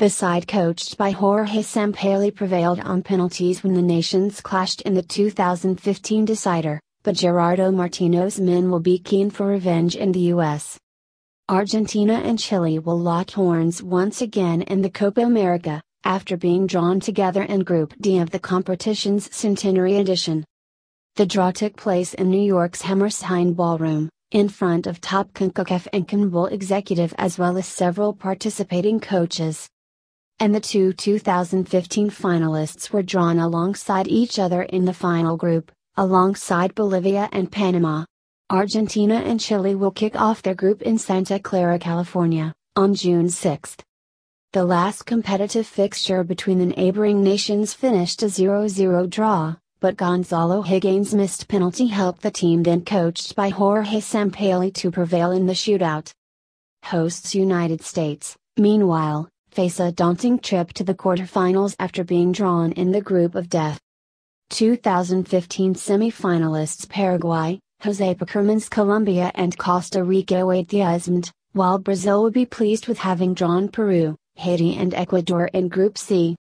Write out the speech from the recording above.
The side coached by Jorge Sampaoli prevailed on penalties when the nations clashed in the 2015 decider, but Gerardo Martino's men will be keen for revenge in the U.S. Argentina and Chile will lock horns once again in the Copa America, after being drawn together in Group D of the competition's centenary edition. The draw took place in New York's Hammerstein Ballroom, in front of top CONCACAF and CONMEBOL executive as well as several participating coaches and the two 2015 finalists were drawn alongside each other in the final group, alongside Bolivia and Panama. Argentina and Chile will kick off their group in Santa Clara, California, on June 6. The last competitive fixture between the neighboring nations finished a 0 0 draw, but Gonzalo Higgins' missed penalty helped the team then coached by Jorge Sampaoli to prevail in the shootout. Hosts United States, meanwhile, face a daunting trip to the quarterfinals after being drawn in the group of death. 2015 semifinalists Paraguay, Jose Packerman's Colombia and Costa Rica await the ISMD, while Brazil will be pleased with having drawn Peru, Haiti and Ecuador in Group C.